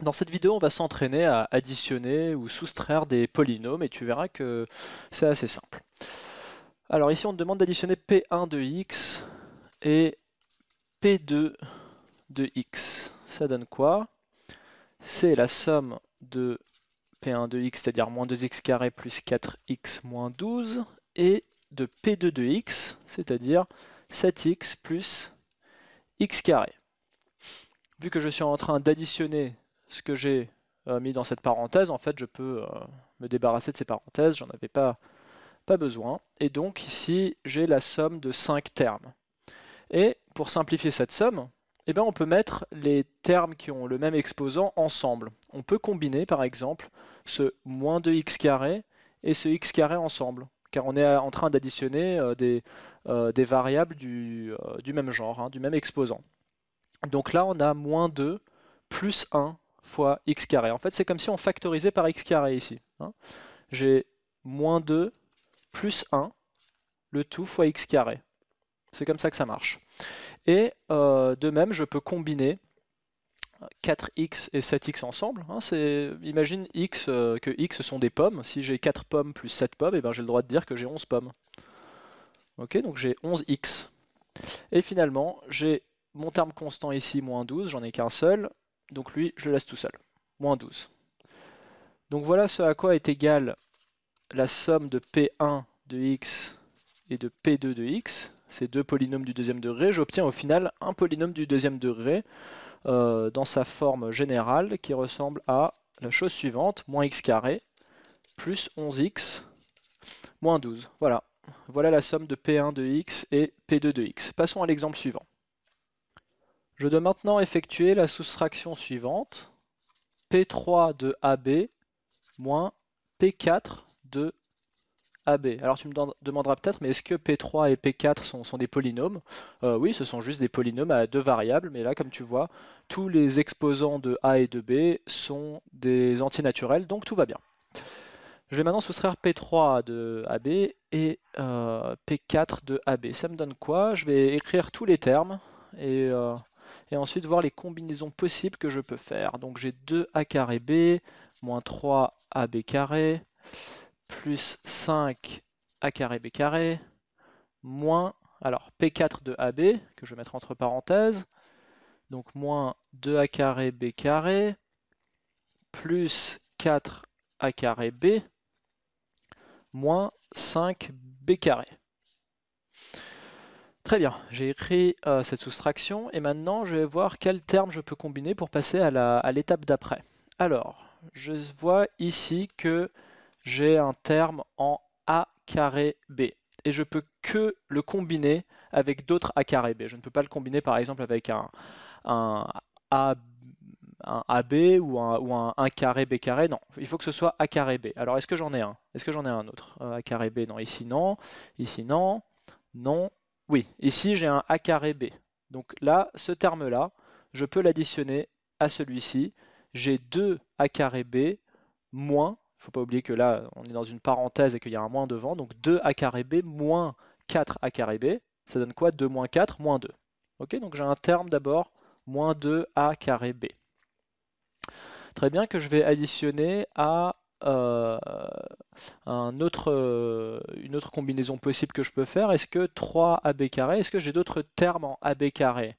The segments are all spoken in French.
Dans cette vidéo, on va s'entraîner à additionner ou soustraire des polynômes et tu verras que c'est assez simple. Alors ici, on te demande d'additionner P1 de x et P2 de x. Ça donne quoi C'est la somme de P1 de x, c'est-à-dire moins 2x carré plus 4x moins 12, et de P2 de x, c'est-à-dire 7x plus x carré. Vu que je suis en train d'additionner ce que j'ai euh, mis dans cette parenthèse, en fait, je peux euh, me débarrasser de ces parenthèses, j'en avais pas, pas besoin. Et donc ici, j'ai la somme de 5 termes. Et pour simplifier cette somme, eh ben, on peut mettre les termes qui ont le même exposant ensemble. On peut combiner par exemple ce moins 2x carré et ce x carré ensemble, car on est en train d'additionner euh, des, des, variables du, du même genre, hein, du même exposant. Donc là, on a moins 2 plus 1 fois x carré. En fait, c'est comme si on factorisait par x carré ici. Hein. J'ai moins 2 plus 1, le tout fois x carré. C'est comme ça que ça marche. Et euh, de même, je peux combiner 4x et 7x ensemble. Hein. imagine x, euh, que x sont des pommes. Si j'ai 4 pommes plus 7 pommes, eh ben j'ai le droit de dire que j'ai 11 pommes. Ok, donc j'ai 11x. Et finalement, j'ai mon terme constant ici, moins 12, j'en ai qu'un seul. Donc lui, je le laisse tout seul. Moins 12. Donc voilà ce à quoi est égale la somme de P1 de x et de P2 de x. Ces deux polynômes du deuxième degré, j'obtiens au final un polynôme du deuxième degré euh, dans sa forme générale qui ressemble à la chose suivante, moins x carré plus 11x moins 12. Voilà. Voilà la somme de P1 de x et P2 de x. Passons à l'exemple suivant. Je dois maintenant effectuer la soustraction suivante. P3 de AB moins P4 de AB. Alors tu me demanderas peut-être, mais est-ce que P3 et P4 sont, des polynômes euh, Oui, ce sont juste des polynômes à deux variables, mais là, comme tu vois, tous les exposants de A et de B sont des entiers naturels, donc tout va bien. Je vais maintenant soustraire P3 de AB et euh, P4 de AB. Ça me donne quoi Je vais écrire tous les termes et euh, et ensuite voir les combinaisons possibles que je peux faire. Donc j'ai 2a carré b, moins 3ab carré, plus 5a carré b carré, moins, alors p4 de ab, que je vais mettre entre parenthèses, donc moins 2a carré b carré, plus 4a carré b, moins 5b carré. Très bien, j'ai écrit euh, cette soustraction et maintenant je vais voir quel terme je peux combiner pour passer à l'étape d'après. Alors, je vois ici que j'ai un terme en A carré B et je peux que le combiner avec d'autres A carré B. Je ne peux pas le combiner par exemple avec un, A, un AB ou un, ou un carré B carré, non, il faut que ce soit A carré B. Alors est-ce que j'en ai un Est-ce que j'en ai un autre euh, A carré B, non, ici non, ici non, non, oui, ici j'ai un A carré B. Donc là, ce terme-là, je peux l'additionner à celui-ci. J'ai 2 A carré B moins, il ne faut pas oublier que là, on est dans une parenthèse et qu'il y a un moins devant, donc 2 A carré B moins 4 A carré B, ça donne quoi 2 moins 4, moins 2. Ok, donc j'ai un terme d'abord, moins 2 A carré B. Très bien, que je vais additionner à euh, euh, une autre combinaison possible que je peux faire. Est-ce que 3 AB est-ce que j'ai d'autres termes en AB carré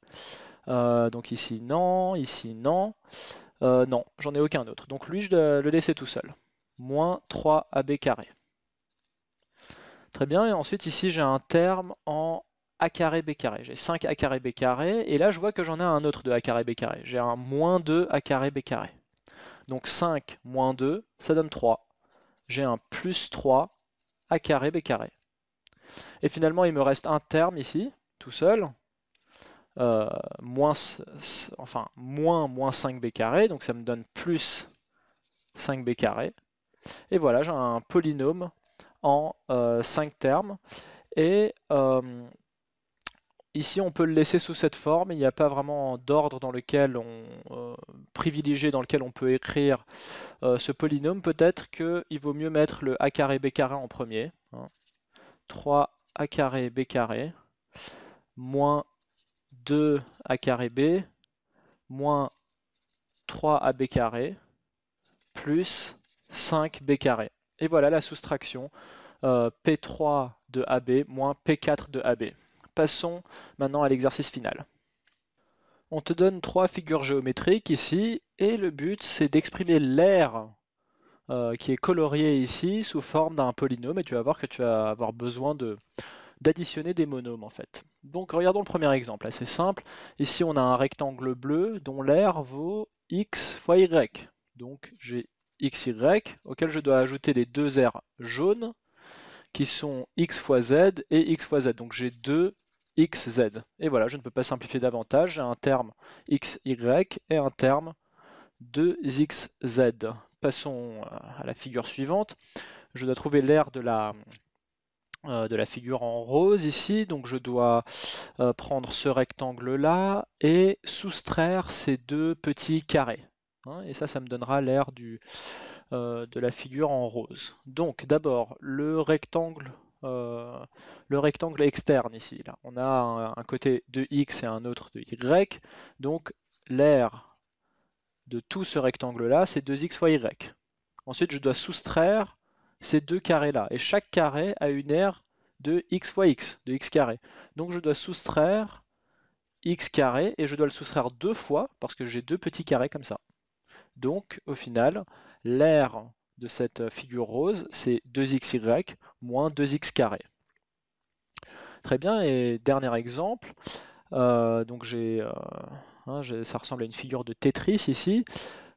euh, Donc ici non, ici non. Euh, non, j'en ai aucun autre. Donc lui, je le laisser tout seul. Moins 3 AB Très bien, et ensuite ici j'ai un terme en A carré B carré. J'ai 5 A carré B carré, et là je vois que j'en ai un autre de A carré B carré. J'ai un moins 2 A carré B carré. Donc 5 moins 2, ça donne 3 j'ai un plus 3 a carré b carré. Et finalement, il me reste un terme ici, tout seul, euh, moins, enfin, moins, 5b carré, donc ça me donne plus 5b carré. Et voilà, j'ai un polynôme en 5 euh, termes. Et euh, Ici, on peut le laisser sous cette forme. Il n'y a pas vraiment d'ordre dans lequel on euh, privilégié dans lequel on peut écrire euh, ce polynôme. Peut-être qu'il vaut mieux mettre le a carré b carré en premier. 3 hein. a carré b carré moins 2 a carré b moins 3 ab carré plus 5 b carré. Et voilà la soustraction euh, p3 de ab moins p4 de ab. Passons maintenant à l'exercice final. On te donne trois figures géométriques ici, et le but c'est d'exprimer l'air euh, qui est colorié ici sous forme d'un polynôme, et tu vas voir que tu vas avoir besoin de, d'additionner des monomes en fait. Donc regardons le premier exemple, assez simple. Ici on a un rectangle bleu dont l'air vaut x fois y. Donc j'ai xy auquel je dois ajouter les deux aires jaunes qui sont x fois z et x fois z. Donc j'ai deux et voilà, je ne peux pas simplifier davantage. J'ai un terme y et un terme 2 z. Passons euh, à la figure suivante. Je dois trouver l'air de la, euh, de la figure en rose ici, donc je dois euh, prendre ce rectangle là et soustraire ces deux petits carrés. Hein, et ça, ça me donnera l'air de la figure en rose. Donc d'abord, le rectangle euh, le rectangle externe ici. Là. On a un, côté de x et un autre de y, donc l'aire de tout ce rectangle-là, c'est 2x fois y. Ensuite, je dois soustraire ces deux carrés-là, et chaque carré a une aire de x fois x, de x carré. Donc je dois soustraire x carré, et je dois le soustraire deux fois, parce que j'ai deux petits carrés comme ça. Donc, au final, l'aire de cette euh, figure rose, c'est 2xy moins 2x carré. Très bien, et dernier exemple, euh, donc euh, hein, j'ai, ça ressemble à une figure de Tetris ici,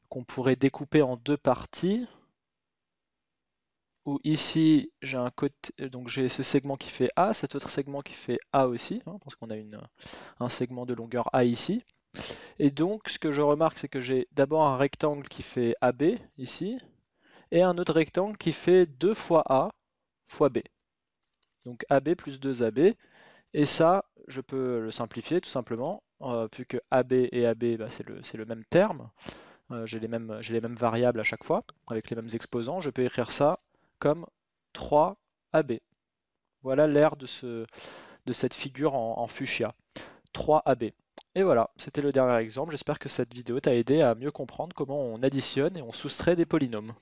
qu'on pourrait découper en deux parties, où ici j'ai un côté, donc j'ai ce segment qui fait A, cet autre segment qui fait A aussi, hein, parce qu'on a une, un segment de longueur A ici. Et donc ce que je remarque, c'est que j'ai d'abord un rectangle qui fait AB ici, et un autre rectangle qui fait 2 fois A fois B. Donc AB plus 2AB. Et ça, je peux le simplifier tout simplement, puisque euh, vu que AB et AB, bah, c'est le, même terme. Euh, j'ai les, mêmes variables à chaque fois, avec les mêmes exposants. Je peux écrire ça comme 3AB. Voilà l'air de, cette figure en, en fuchsia. 3AB. Et voilà, c'était le dernier exemple. J'espère que cette vidéo t'a aidé à mieux comprendre comment on additionne et on soustrait des polynômes.